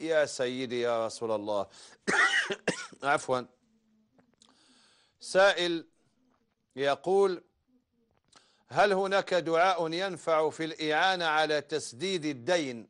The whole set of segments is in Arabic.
يا سيدي يا رسول الله عفوا سائل يقول هل هناك دعاء ينفع في الإعانة على تسديد الدين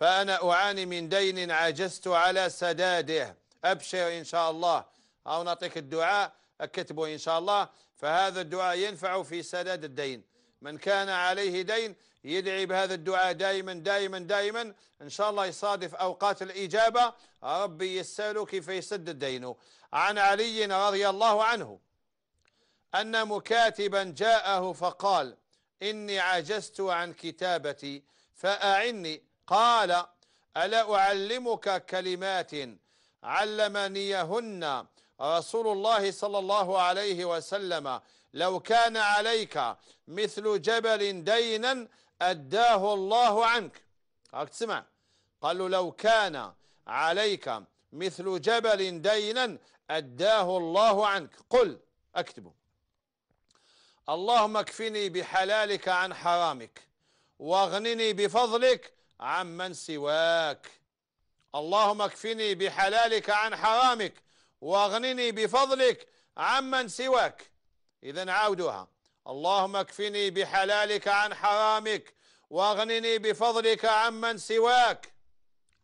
فأنا أعاني من دين عجزت على سداده أبشر إن شاء الله أو نعطيك الدعاء أكتبه إن شاء الله فهذا الدعاء ينفع في سداد الدين من كان عليه دين يدعي بهذا الدعاء دائما دائما دائما إن شاء الله يصادف أوقات الإجابة ربي يسأله كيف يسد دينه عن علي رضي الله عنه أن مكاتبا جاءه فقال إني عجزت عن كتابتي فأعني قال ألا أعلمك كلمات علمنيهن رسول الله صلى الله عليه وسلم لو كان عليك مثل جبل دينا أداه الله عنك هاك تسمع قال له لو كان عليك مثل جبل دينا أداه الله عنك قل أكتبه اللهم اكفني بحلالك عن حرامك واغنني بفضلك عمن سواك اللهم اكفني بحلالك عن حرامك واغنني بفضلك عمن سواك إذا عاودوها اللهم اكفني بحلالك عن حرامك واغنني بفضلك عمن سواك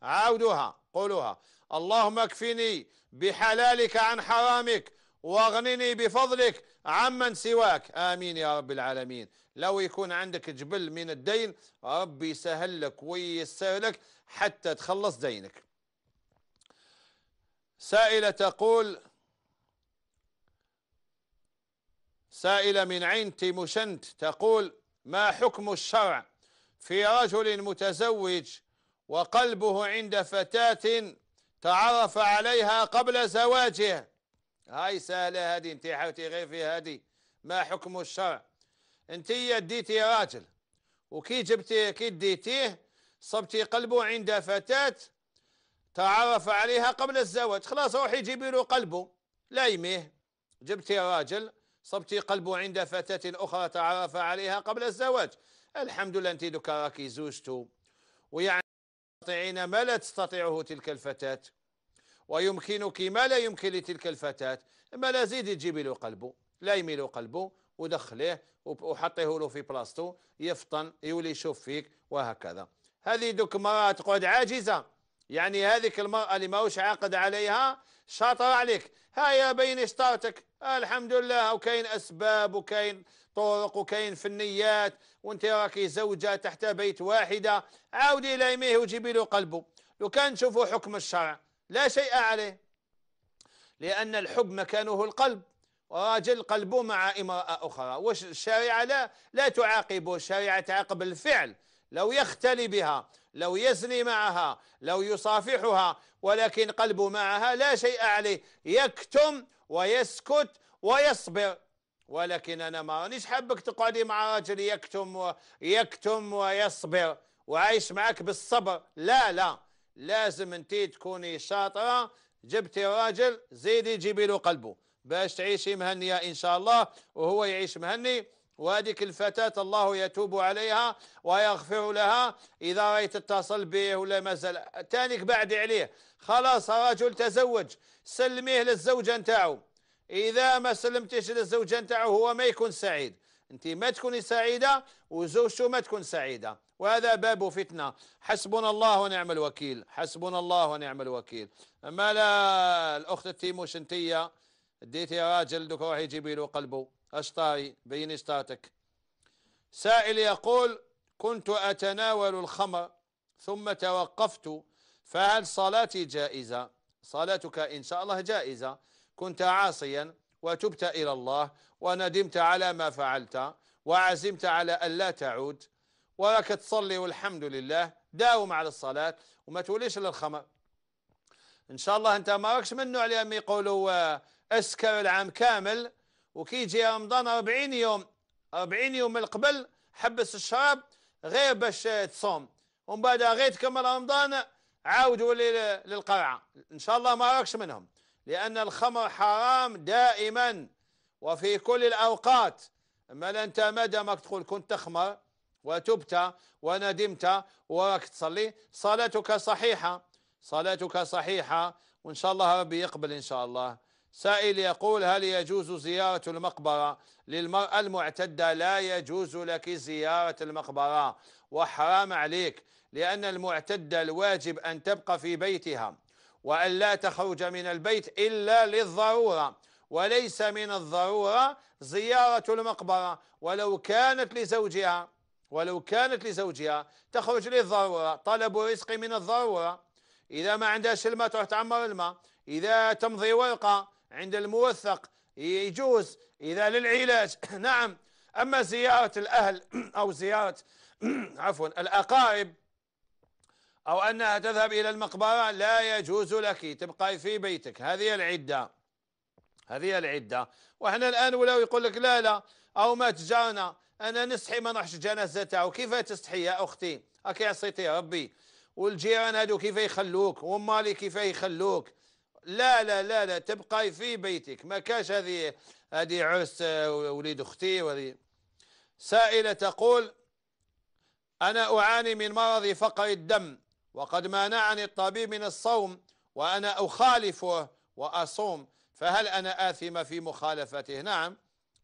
عاودوها قولوها اللهم اكفني بحلالك عن حرامك واغنني بفضلك عمن سواك آمين يا رب العالمين لو يكون عندك جبل من الدين ربي يسهل لك وييسر لك حتى تخلص دينك سائلة تقول سائلة من عين تيموشنت تقول ما حكم الشرع في رجل متزوج وقلبه عند فتاة تعرف عليها قبل زواجها هاي سهلة هذه انت حاوتي غير في هذه ما حكم الشرع انت ديتي راجل وكي جبتي كي ديتيه صبتي قلبه عند فتاة تعرف عليها قبل الزواج خلاص روحي جيبي له قلبه لايميه جبتي راجل صبتي قلبه عند فتاة أخرى تعرف عليها قبل الزواج الحمد لله أنت راكي زوجته ويعني تستطيعين ما لا تستطيعه تلك الفتاة ويمكنك ما لا يمكن لتلك الفتاة ما لا زيد تجيبي له قلبه لا يميل قلبه ودخليه وحطيه له في بلاصتو يفطن يولي يشوف فيك وهكذا هذه دوك مرأة تقعد عاجزة يعني هذيك المرأة اللي ماهوش عاقد عليها شاطرة عليك هيا بين شطارتك الحمد لله وكاين أسباب وكاين طرق وكاين فنيات وانت راكي زوجة تحت بيت واحدة عاودي إلى يميه وجيبي له قلبه لو كان تشوفوا حكم الشرع لا شيء عليه لأن الحب مكانه القلب وراجل قلبه مع امرأة أخرى واش الشريعة لا لا تعاقبه الشريعة تعاقب الفعل لو يختلي بها لو يزني معها لو يصافحها ولكن قلبه معها لا شيء عليه يكتم ويسكت ويصبر ولكن انا ما رانيش حابك تقعدي مع راجل يكتم ويكتم ويصبر وعايش معك بالصبر لا لا لازم انت تكوني شاطره جبتي راجل زيدي جيبي له قلبه باش تعيشي مهنيه ان شاء الله وهو يعيش مهني وهذيك الفتاة الله يتوب عليها ويغفر لها إذا رأيت اتصل به ولا زال تانيك بعد عليه خلاص رجل تزوج سلميه للزوجة نتاعو إذا ما سلمتيش للزوجة نتاعو هو ما يكون سعيد أنت ما تكوني سعيدة وزوجته ما تكون سعيدة وهذا باب فتنة حسبنا الله ونعم الوكيل حسبنا الله ونعم الوكيل أما لا الأخت أنتيا ديتي راجل دوك روحي جيبي له قلبه أشطاي بين إشطاتك سائل يقول كنت أتناول الخمر ثم توقفت فهل صلاتي جائزة صلاتك إن شاء الله جائزة كنت عاصيا وتبت إلى الله وندمت على ما فعلت وعزمت على أن لا تعود ولك تصلي والحمد لله داوم على الصلاة وما توليش للخمر إن شاء الله أنت ما ركش من النوع اللي يقولوا أسكر العام كامل وكي يجي رمضان 40 يوم 40 يوم من قبل حبس الشراب غير باش تصوم ومن بعد غير تكمل رمضان عاود ولي للقرعه ان شاء الله ما راكش منهم لان الخمر حرام دائما وفي كل الاوقات اما انت ما دامك تقول كنت تخمر وتبت وندمت وراك تصلي صلاتك صحيحه صلاتك صحيحه وان شاء الله ربي يقبل ان شاء الله سائل يقول هل يجوز زيارة المقبرة للمرأة المعتدة لا يجوز لك زيارة المقبرة وحرام عليك لأن المعتدة الواجب أن تبقى في بيتها وأن لا تخرج من البيت إلا للضرورة وليس من الضرورة زيارة المقبرة ولو كانت لزوجها ولو كانت لزوجها تخرج للضرورة طلب رزق من الضرورة إذا ما عندهاش الماء تروح تعمر الماء إذا تمضي ورقة عند الموثق يجوز إذا للعلاج نعم أما زيارة الأهل أو زيارة عفوا الأقارب أو أنها تذهب إلى المقبرة لا يجوز لك تبقى في بيتك هذه العدة هذه العدة وإحنا الآن ولو يقول لك لا لا أو ما تجارنا أنا نستحي ما نروحش تاعو كيف تستحي يا أختي أكي عصيتي ربي والجيران هادو كيف يخلوك ومالي كيف يخلوك لا لا لا لا تبقاي في بيتك ما كاش هذه هذه عرس آه، وليد اختي وهذه سائله تقول انا اعاني من مرض فقر الدم وقد مانعني الطبيب من الصوم وانا اخالفه واصوم فهل انا اثمه في مخالفته نعم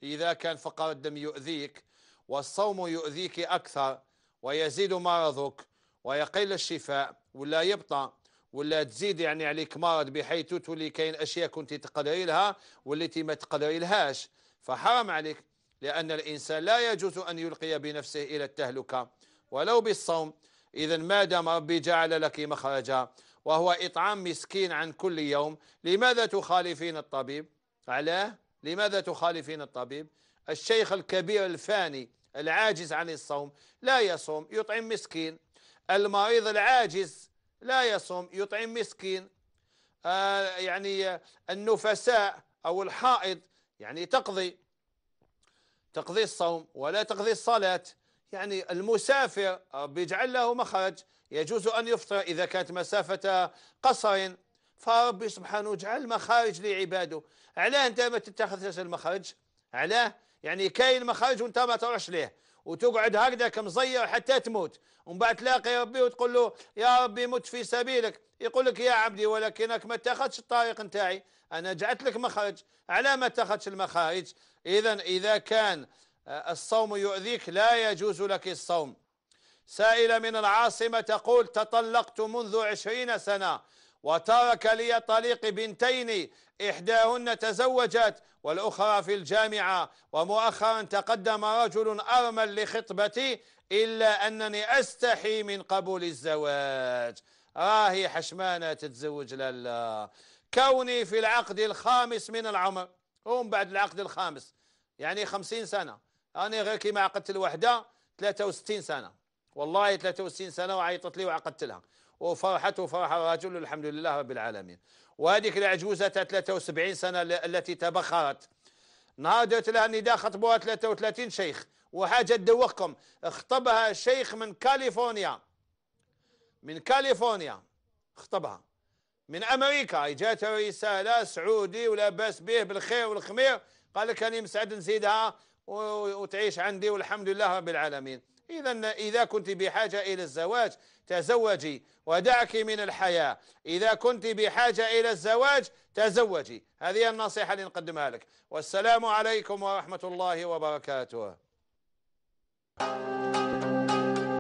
اذا كان فقر الدم يؤذيك والصوم يؤذيك اكثر ويزيد مرضك ويقل الشفاء ولا يبطأ ولا تزيد يعني عليك مرض بحيث تولي كاين اشياء كنت تقدري لها والتي ما تقدري لهاش فحرام عليك لان الانسان لا يجوز ان يلقي بنفسه الى التهلكه ولو بالصوم اذا ما دام ربي جعل لك مخرجا وهو اطعام مسكين عن كل يوم لماذا تخالفين الطبيب علاه لماذا تخالفين الطبيب الشيخ الكبير الفاني العاجز عن الصوم لا يصوم يطعم مسكين المريض العاجز لا يصوم يطعم مسكين آه، يعني النفساء أو الحائض يعني تقضي تقضي الصوم ولا تقضي الصلاة يعني المسافر آه، بيجعل له مخرج يجوز أن يفطر إذا كانت مسافة قصر فربي سبحانه جعل مخارج لعباده علاه أنت ما تتخذ المخرج علاه يعني كاين مخرج وانت ما تروحش ليه وتقعد هكذا كمصيع حتى تموت ومن بعد تلاقي ربي وتقول له يا ربي مت في سبيلك يقول لك يا عبدي ولكنك ما اتخذش الطريق نتاعي انا جعلت لك مخرج على ما اتخذش المخارج اذا اذا كان آه، الصوم يؤذيك لا يجوز لك الصوم سائلة من العاصمة تقول تطلقت منذ عشرين سنة وترك لي طليق بنتين إحداهن تزوجت والأخرى في الجامعة ومؤخرا تقدم رجل أرمل لخطبتي إلا أنني أستحي من قبول الزواج راهي حشمانة تتزوج لالا كوني في العقد الخامس من العمر ومن بعد العقد الخامس يعني خمسين سنة أنا غير كما عقدت الوحدة 63 سنة والله 63 سنة وعيطت لي وعقدت لها وفرحته فرح الرجل الحمد لله رب العالمين وهذيك العجوزة 73 سنة التي تبخرت نهار درت لها نداء خطبوها 33 شيخ وحاجة تدوخكم خطبها شيخ من كاليفورنيا من كاليفورنيا خطبها من امريكا جات رساله سعودي ولا بس به بالخير والخمير قال لك اني مسعد نزيدها وتعيش عندي والحمد لله رب العالمين إذا إذا كنت بحاجة إلى الزواج تزوجي ودعك من الحياة إذا كنت بحاجة إلى الزواج تزوجي هذه النصيحة اللي نقدمها لك والسلام عليكم ورحمة الله وبركاته